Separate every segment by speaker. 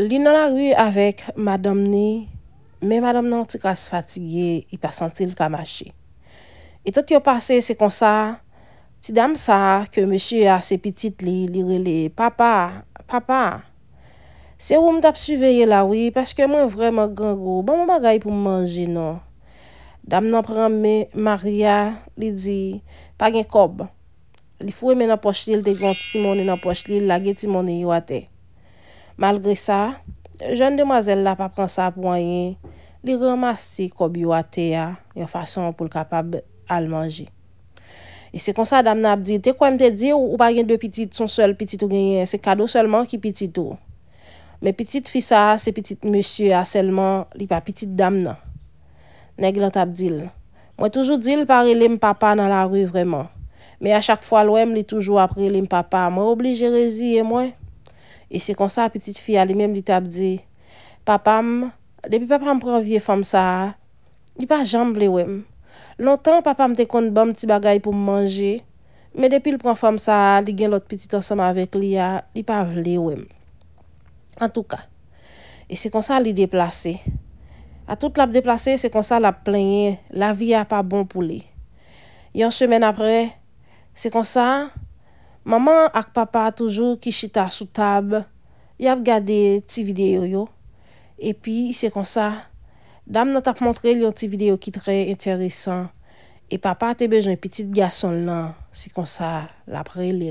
Speaker 1: Li nan la wè avèk madam ni, mè madam nan ti kwa se fatigye, i pa sentil kwa mashè. E tout yo pase se konsa, ti dam sa ke mèche a se pitit li, li rele, papa, papa, se wè mè tap suveye la wè, paske mè vreman gangou, ban mè bagay pou manje nan. Dam nan pran mè, Maria, li di, pa gen kob, li fwe mè nan pochlil de gant, si mè nan pochlil, la gen ti mè nan yo atè. Malgre sa, joun demwazel la pa pran sa pwoyen, li remastik ko biwa teya, yon fason pou l kapab al manji. E se konsa dam nan ap di, te kwa m te di ou pa gen de pitit son sol pitit ou genyen, se kado solman ki pitit ou. Me pitit fisa, se pitit monsye aselman, li pa pitit dam nan. Neg lan tap dil. Mwen toujou dil pare li m papa nan la ru vreman. Me a chak fwa lwem li toujou apre li m papa, mwen oblige rezye mwen. E se konsa bon a pitit fya li menm li tab di, papam, depi papam pran vie fom sa a, li pa jamb le wem. Lontan papam te kon ba mti bagay pou manje, men depi li pran fom sa a, li gen lot pitit ansama avek li a, li pa vle wem. An tou ka, e se konsa li deplase. A tout la deplase, se konsa la plenye, la vi a pa bon pou li. Yon semen apre, se konsa, Maman ak papa toujou ki chita sou tab, yap gade ti videyo yo. E pi, se kon sa, dam nan tap montre li yon ti videyo ki tre enteresan. E papa te bejoun pitit gason nan, se kon sa, lapre li.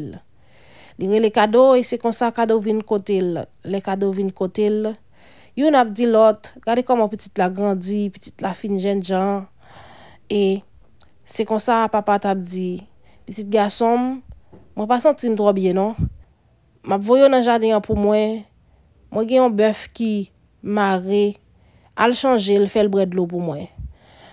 Speaker 1: Li re le kado, e se kon sa kado vin kote il. Le kado vin kote il. Yon ap di lot, gade koman pitit la grandi, pitit la fin jen jan. E se kon sa, papa tap di, pitit gason mwen, Mwen pa santi m tro biye non. M ap voyo nan jadeyan pou mwen, mwen gen yon bèf ki, mare, al chanje, l fèl bredlo pou mwen.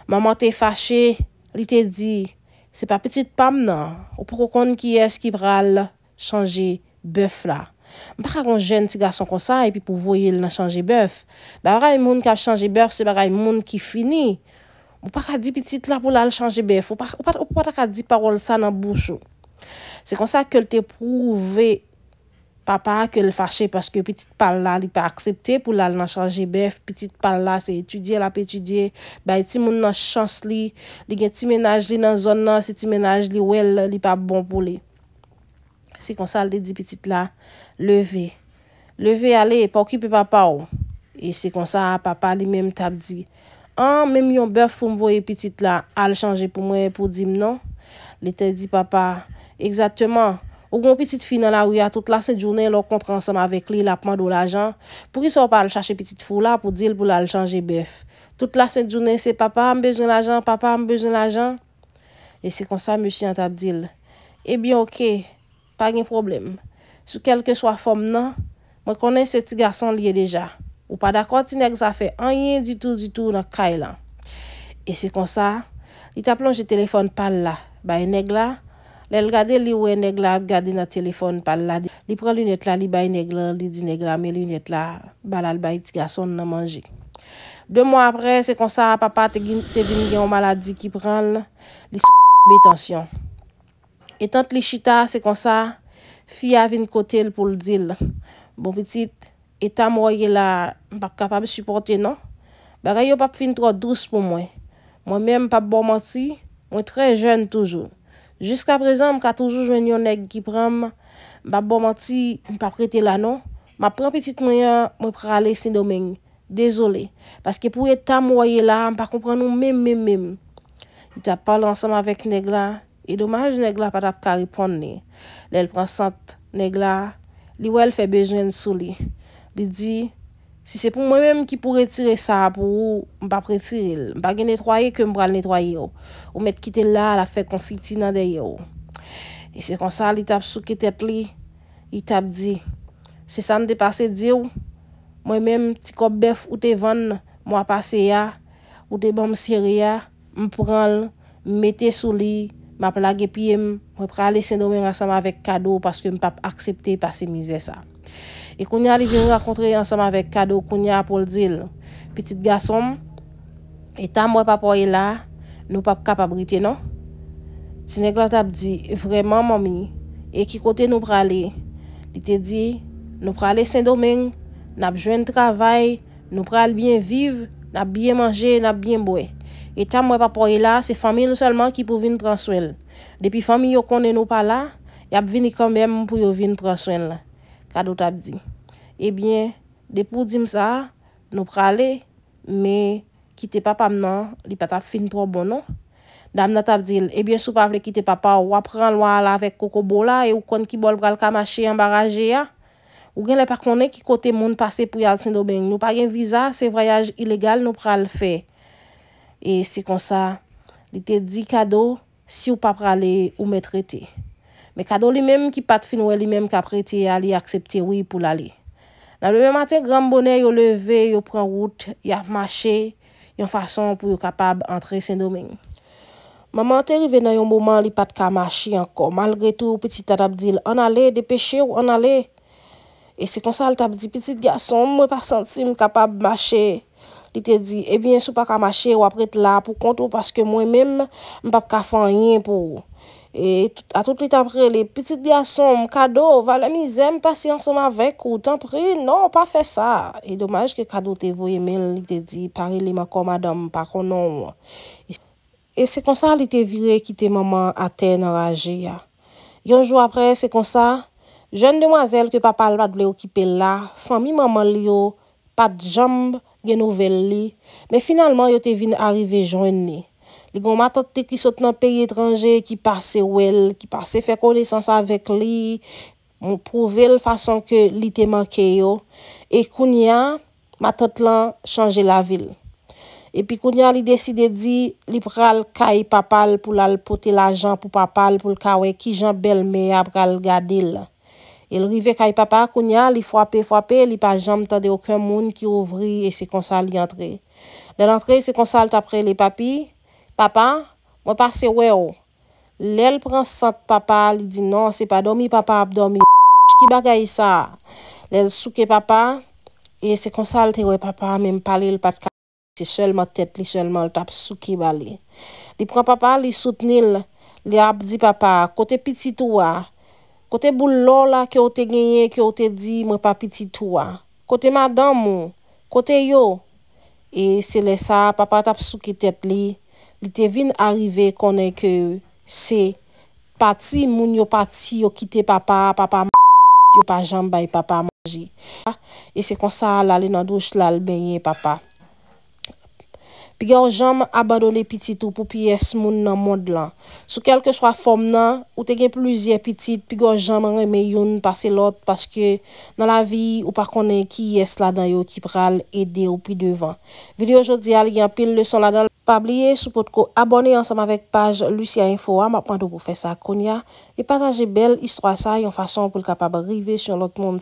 Speaker 1: Maman te fache, li te di, se pa petit pam nan, ou pou kon ki es ki pral chanje bèf la. M pa ka kon jen ti gason kon say, pi pou voye l nan chanje bèf, ba ray moun ka chanje bèf, se ba ray moun ki fini. M ou pa ka di petit la pou l al chanje bèf, ou pa ta ka di parol sa nan bouchou. Se konsa ke lte pou ve Papa ke l fache Paske pitit pal la li pa aksepte Pou la l nan chanje bev Pitit pal la se etudye la pe etudye Bay ti moun nan chans li Li gen ti menaj li nan zon nan Si ti menaj li wel li pa bon pou li Se konsa le di pitit la Leve Leve ale pokipe papa ou E se konsa papa li menm tab di An menm yon bev pou m voye pitit la Al chanje pou mwen pou di mnon Le te di papa Eksatèman, ou goun pitit fi nan la ou ya tout la sen jounen lò kontran seman avèk li la pman do la jan, pou ki sou pa l chache pitit fou la pou dil pou la l chanje bèf. Tout la sen jounen se papa mbej nan la jan, papa mbej nan la jan. E se kon sa, mè chi an tap dil. Ebyon ok, pa gen problem. Sou kelke swa fòm nan, mè konen se ti gason liye deja. Ou pa dakot, ti neg zafè anyen di tou di tou nan kray lan. E se kon sa, li tap lon jè telefon pal la, bay neg la, Le l gade li we neg la, gade nan telefon pal la. Li pren lunet la, li bay neg la, li di neg la, me lunet la, balal bay tiga son nan manje. De mwa apre, se kon sa, papa te bin gen yon maladi ki pran, li s**t betansyon. Etan te li chita, se kon sa, fi avin kote l pou l dil. Bon petit, etan mwa ye la, mpa kapab suporte nan. Bagay yo pap fin tro douz pou mwen. Mwen menm pap bomoti, mwen tre jen toujou. Jiska prezant, m ka toujou jwen yon neg ki prem, m pa bomanti m pa prete lanon. Ma pran petit mwenya m prele sin domen, dezole, paske pou etan m woye la, m pa kompran nou mèm mèm mèm. Yon tap pale ansanm avèk neg la, yon domanj neg la patap ka ripon ne. Le l pran sant neg la, li wèl fe bejnen sou li. Li di... Si se pou mwen menm ki pou retire sa pou ou, mpa pretiril. Mpa gen netwaye ke mbra netwaye yo. Ou met kite la la fe konfiti nan de yo. E se kon sa li tap souke tet li, li tap di. Se sa mde pase di yo, mwen menm ti kop bef ou te van, mwa pase ya, ou te bom siri ya, mpran l, mette sou li. Ma plage pi yon, mwen prale Saint-Domingue ansanman vek kado paske m pap aksepte pasi mize sa. E kounya li di yon rakontre ansanman vek kado kounya pou l'dil. Petit gasom, etan mwen papoye la, nou pap kapabrite non? Sine glat ap di, vreman mami, e ki kote nou prale, li te di, nou prale Saint-Domingue, nap jwen travay, nou prale bien vive, nap bien manje, nap bien bwe. E tan mwen papoye la, se fami nou selman ki pou vin pranswen la. Depi fami yo konde nou pala, yap vini kambem pou yo vin pranswen la. Kadou tabdi. Ebyen, eh depou di msa, nou prale, me kite papa mnen, li pata fin pro bono. Non? Dam natabdil, ebyen eh sou pa vle kite papa, wapran lwa la vek koko bola, e ou kon ki bol pral kamache yon baraje ya. Ou gen le paklone ki kote moun pase pou yal Sindo beng. Nou pa gen viza se vrayaj ilegal nou prale fey. E se kon sa, li te di kado si ou pa prale ou me trete. Me kado li menm ki pat finwe li menm ka prete ya li aksepte wii pou lale. Nan le menm ate, gran bonen yo leve, yo pren route, ya fmache, yon fason pou yo kapab antre Saint-Domingue. Maman te rive nan yon mouman li pat ka mache anko. Malgre tou, peti ta tap di, an ale, depeche ou an ale. E se kon sa, al tap di, peti de gasom, mwen par santime kapab mache. Li te di, ebyen eh sou pa ka ma chè ou apre te la pou kontou paske mwen mèm, mpa pa ka fanyen pou. E a tout li te apre li, piti di asom, kado, valè mi zèm, pasi ansom avèk ou, tan pri, non, pa fè sa. E domaj ke kado te voye mèm, li te di, pari li ma komadam, pa konon mwa. E se kon sa li te vire ki te maman atè nan raje ya. Yonjou apre, se kon sa, jen demwazèl ke papal pat blè okipe la, fami maman li yo, pat jamb, gen nouvel li, men finalman yo te vin arive joun ni. Li gon matote ki sot nan peyi etranje, ki pase wel, ki pase fe kone san sa vek li, moun prouve l fason ke li te manke yo, e koun ya, matote lan chanje la vil. E pi koun ya li deside di, li pral kayi papal pou lal pote la jan, pou papal pou l kawè ki jan bel me, ap pral gade la. El rivek ay papa akounya, li fwapè fwapè, li pa jam tade okè moun ki ouvri, e se konsal li antre. Del antre, se konsal tapre li papi, papa, mwen pa se wè ou. Lèl pran sante papa, li di nan, se pa domi papa ap domi, kibagay sa. Lèl souke papa, e se konsal te wè papa, menm pale l pat ka, se chelman tet li chelman tap souke ba li. Li pran papa, li soutenil, li ap di papa, kote pitit wè. Kote bou lò la ki yo te genye, ki yo te di, mwen papi titwa. Kote madan moun, kote yo. E se le sa, papa tap sou ki tet li, li te vin arrive konen ke se, pati moun yo pati yo kite papa, papa moun, yo pa jan bay papa moun. E se konsa la le nan douj lal benye papa. pi ge ou jam abandone pitit ou pou pi yes moun nan moun dlan. Sou kelke chwa fom nan, ou te gen pluzye pitit, pi ge ou jam an reme yon pase lot, paske nan la vi ou pa konen ki yes la dan yo ki pral ede ou pi devan. Video jodi al gen pil leson la dan lopabliye, sou pot ko abone ansam avek page Lucia Info, a ma pwanto pou fe sa konya, e pataje bel istwa sa yon fason pou l kapab rive syon lot moun.